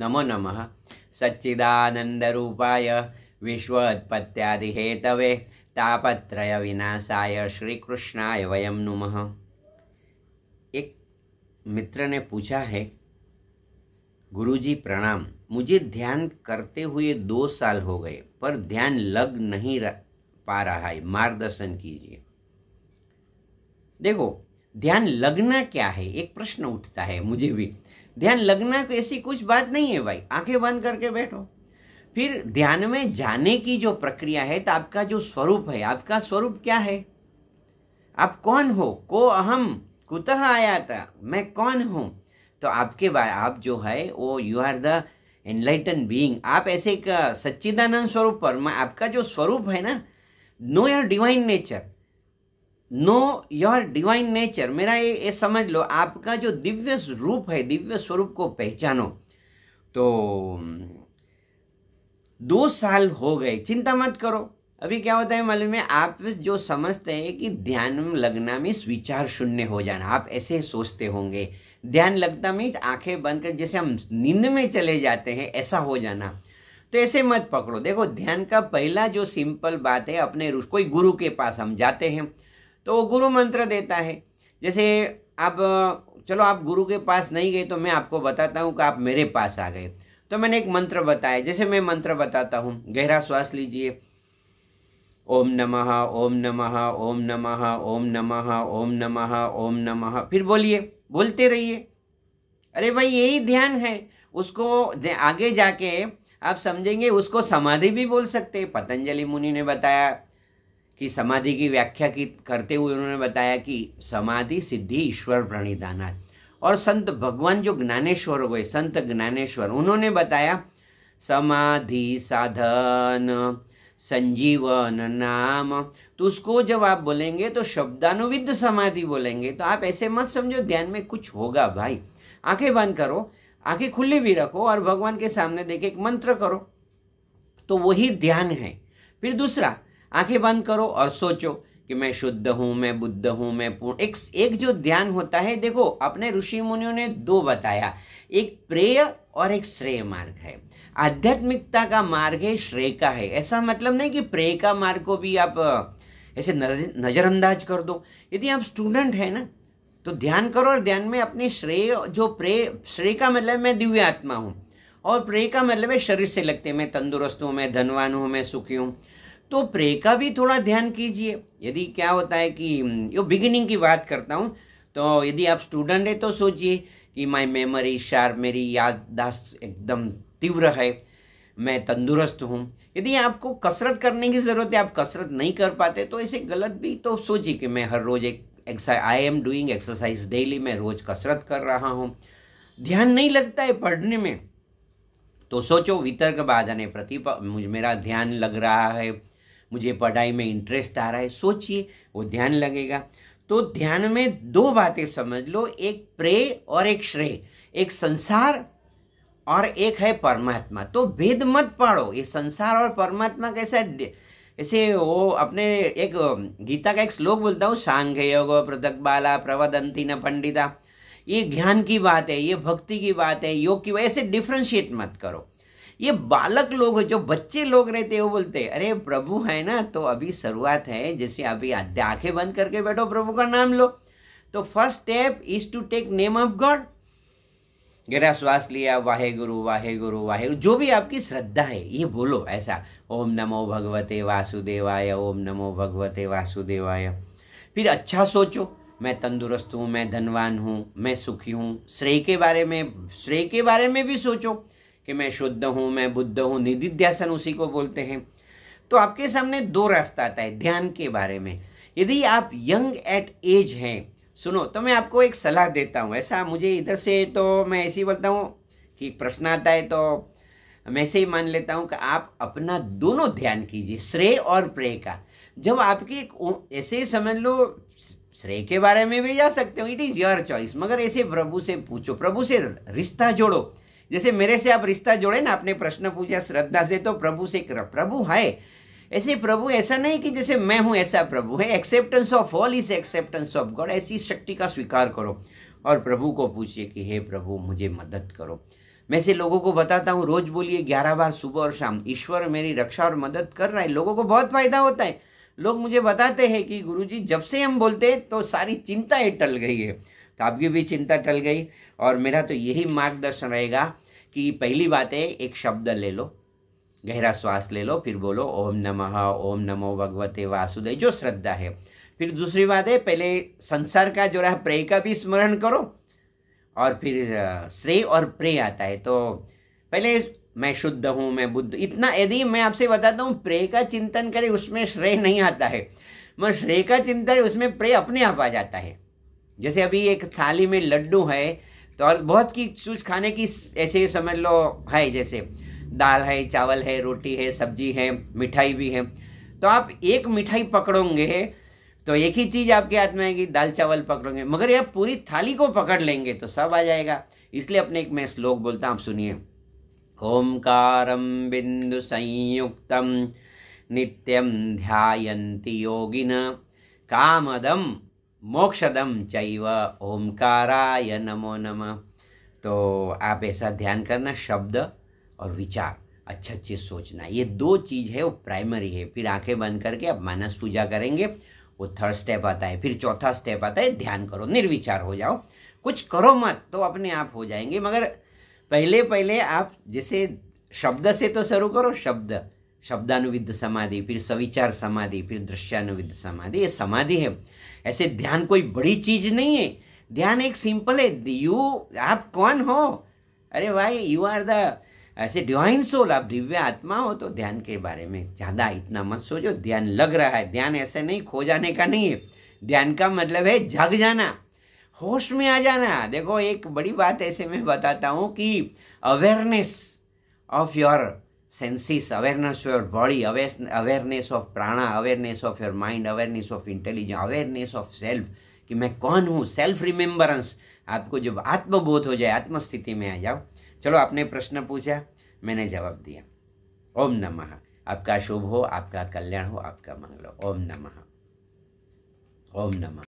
नमो नम नमः हेतव तापत्रय विनाशा श्रीकृष्णाय वयम नुम एक मित्र ने पूछा है गुरुजी प्रणाम मुझे ध्यान करते हुए दो साल हो गए पर ध्यान लग नहीं पा रहा है मार्गदर्शन कीजिए देखो ध्यान लगना क्या है एक प्रश्न उठता है मुझे भी ध्यान लगना तो ऐसी कुछ बात नहीं है भाई आंखें बंद करके बैठो फिर ध्यान में जाने की जो प्रक्रिया है तो आपका जो स्वरूप है आपका स्वरूप क्या है आप कौन हो को अहम कुतः आया था मैं कौन हूँ तो आपके आप जो है वो you are the enlighten being आप ऐसे एक सच्चिदानंद स्वरूप पर आपका जो स्वरूप है ना know your divine nature know your divine nature मेरा ये, ये समझ लो आपका जो दिव्य रूप है दिव्य स्वरूप को पहचानो तो दो साल हो गए चिंता मत करो अभी क्या होता है मालूम है आप जो समझते हैं कि ध्यान में लगना मीन्स विचार शून्य हो जाना आप ऐसे सोचते होंगे ध्यान लगता मीन्स आंखें बंद कर जैसे हम नींद में चले जाते हैं ऐसा हो जाना तो ऐसे मत पकड़ो देखो ध्यान का पहला जो सिंपल बात है अपने कोई गुरु के पास हम जाते हैं तो वो गुरु मंत्र देता है जैसे आप चलो आप गुरु के पास नहीं गए तो मैं आपको बताता हूँ कि आप मेरे पास आ गए तो मैंने एक मंत्र बताया जैसे मैं मंत्र बताता हूँ गहरा श्वास लीजिए ओम नमः ओम नमः ओम नमः ओम नमः ओम नमः ओम नमः फिर बोलिए बोलते रहिए अरे भाई यही ध्यान है उसको आगे जाके आप समझेंगे उसको समाधि भी बोल सकते पतंजलि मुनि ने बताया कि समाधि की व्याख्या की करते हुए उन्होंने बताया कि समाधि सिद्धि ईश्वर प्रणिधाना और संत भगवान जो ज्ञानेश्वर हुए संत ज्ञानेश्वर उन्होंने बताया समाधि साधन संजीवन नाम तो उसको जब आप बोलेंगे तो शब्दानुविद समाधि बोलेंगे तो आप ऐसे मत समझो ध्यान में कुछ होगा भाई आंखें बंद करो आंखें खुली भी रखो और भगवान के सामने देखे एक मंत्र करो तो वही ध्यान है फिर दूसरा आंखें बंद करो और सोचो कि मैं शुद्ध हूं मैं बुद्ध हूं मैं पूर्ण एक, एक जो ध्यान होता है देखो अपने ऋषि मुनियों ने दो बताया एक प्रेय और एक श्रेय मार्ग है आध्यात्मिकता का मार्ग है श्रेय का है ऐसा मतलब नहीं कि प्रेय का मार्ग को भी आप ऐसे नज़रअंदाज कर दो यदि आप स्टूडेंट है ना तो ध्यान करो और ध्यान में अपने श्रेय जो प्रेय श्रेय का मतलब मैं दिव्य आत्मा हूँ और प्रेय का मतलब है शरीर से लगते मैं तंदुरुस्त हूँ मैं धनवान हूँ मैं सुखी हूँ तो प्रे का भी थोड़ा ध्यान कीजिए यदि क्या होता है कि हम्म, यो बिगिनिंग की बात करता हूँ तो यदि आप स्टूडेंट है तो सोचिए कि माई मेमोरी शार्प मेरी याददाश्त एकदम तीव्र है मैं तंदुरुस्त हूँ यदि आपको कसरत करने की ज़रूरत है आप कसरत नहीं कर पाते तो ऐसे गलत भी तो सोचिए कि मैं हर रोज़ एक I am doing exercise daily मैं रोज़ कसरत कर रहा हूँ ध्यान नहीं लगता है पढ़ने में तो सोचो वितर्क बाधने प्रति मुझ मेरा ध्यान लग रहा है मुझे पढ़ाई में इंटरेस्ट आ रहा है सोचिए वो ध्यान लगेगा तो ध्यान में दो बातें समझ लो एक प्रे और एक श्रेय एक संसार और एक है परमात्मा तो भेद मत पाड़ो ये संसार और परमात्मा कैसा ऐसे वो अपने एक गीता का एक श्लोक बोलता हूँ सांघ योग पृथक बाला प्रवदंती न पंडिता ये ज्ञान की बात है ये भक्ति की बात है योग की बात ऐसे डिफ्रेंशिएट मत करो ये बालक लोग जो बच्चे लोग रहते हैं वो बोलते अरे प्रभु है ना तो अभी शुरुआत है जैसे अभी आंखें बंद करके बैठो प्रभु का नाम लो तो first step is to take name of God गहरा श्वास लिया वाहे गुरु वाहे गुरु वाहे गुरु जो भी आपकी श्रद्धा है ये बोलो ऐसा ओम नमो भगवते वासुदेवाय ओम नमो भगवते वासुदेवाय फिर अच्छा सोचो मैं तंदुरुस्त हूँ मैं धनवान हूँ मैं सुखी हूँ श्रेय के बारे में श्रेय के बारे में भी सोचो कि मैं शुद्ध हूँ मैं बुद्ध हूँ निधिध्यासन उसी को बोलते हैं तो आपके सामने दो रास्ता आता है ध्यान के बारे में यदि आप यंग एट एज हैं सुनो तो मैं आपको एक सलाह देता हूँ ऐसा मुझे इधर से तो मैं ऐसे ही बोलता हूँ कि प्रश्न आता है तो मैं ऐसे ही मान लेता हूँ कि आप अपना दोनों ध्यान कीजिए श्रेय और प्रेय का जब आपके ऐसे समझ लो श्रेय के बारे में भी जा सकते हो इट इज़ योर चॉइस मगर ऐसे प्रभु से पूछो प्रभु से रिश्ता जोड़ो जैसे मेरे से आप रिश्ता जोड़े ना आपने प्रश्न पूछा श्रद्धा से तो प्रभु से कर प्रभु है ऐसे प्रभु ऐसा नहीं कि जैसे मैं हूं ऐसा प्रभु है acceptance of all is acceptance of God ऐसी शक्ति का स्वीकार करो और प्रभु को पूछिए कि हे प्रभु मुझे मदद करो मैं से लोगों को बताता हूँ रोज बोलिए ग्यारह बार सुबह और शाम ईश्वर मेरी रक्षा और मदद कर रहा है लोगों को बहुत फायदा होता है लोग मुझे बताते हैं कि गुरुजी जब से हम बोलते हैं तो सारी चिंताएं टल गई है तो आपकी भी चिंता टल गई और मेरा तो यही मार्गदर्शन रहेगा कि पहली बात है एक शब्द ले लो गहरा श्वास ले लो फिर बोलो ओम नमः ओम नमो भगवते वासुदेव जो श्रद्धा है फिर दूसरी बात है पहले संसार का जो रहा प्रे का भी स्मरण करो और फिर श्रेय और प्रे आता है तो पहले मैं शुद्ध हूँ मैं बुद्ध इतना यदि मैं आपसे बताता हूँ प्रे का चिंतन करें उसमें श्रेय नहीं आता है मैं श्रेय का चिंतन उसमें प्रे अपने आप आ जाता है जैसे अभी एक थाली में लड्डू है तो और बहुत की चीज खाने की ऐसे समझ लो है जैसे दाल है चावल है रोटी है सब्जी है मिठाई भी है तो आप एक मिठाई पकड़ोगे तो एक ही चीज़ आपके हाथ में आएगी दाल चावल पकड़ोगे मगर आप पूरी थाली को पकड़ लेंगे तो सब आ जाएगा इसलिए अपने एक मैं श्लोक बोलता हूँ आप सुनिए ओंकार बिंदु संयुक्त नित्यम ध्यान योगिन कामदम मोक्षदम चैव ओंकाराय नमो नम तो आप ऐसा ध्यान करना शब्द और विचार अच्छे अच्छे सोचना ये दो चीज़ है वो प्राइमरी है फिर आंखें बंद करके आप मानस पूजा करेंगे वो थर्ड स्टेप आता है फिर चौथा स्टेप आता है ध्यान करो निर्विचार हो जाओ कुछ करो मत तो अपने आप हो जाएंगे मगर पहले पहले आप जैसे शब्द से तो शुरू करो शब्द शब्दानुविध समाधि फिर सविचार समाधि फिर दृश्यानुविद समाधि ये समाधि है ऐसे ध्यान कोई बड़ी चीज नहीं है ध्यान एक सिंपल है यू आप कौन हो अरे भाई यू आर द ऐसे डिवाइन सोल आप दिव्य आत्मा हो तो ध्यान के बारे में ज़्यादा इतना मत सोचो ध्यान लग रहा है ध्यान ऐसे नहीं खो जाने का नहीं है ध्यान का मतलब है जग जाना होश में आ जाना देखो एक बड़ी बात ऐसे मैं बताता हूँ कि awareness of your senses awareness of your body awareness of prana awareness of your mind awareness of intelligence awareness of self कि मैं कौन हूँ सेल्फ रिमेम्बरेंस आपको जब आत्मबोध हो जाए आत्मस्थिति में आ जाओ चलो आपने प्रश्न पूछा मैंने जवाब दिया ओम नमः आपका शुभ हो आपका कल्याण हो आपका मंगल हो ओम नमः ओम नमः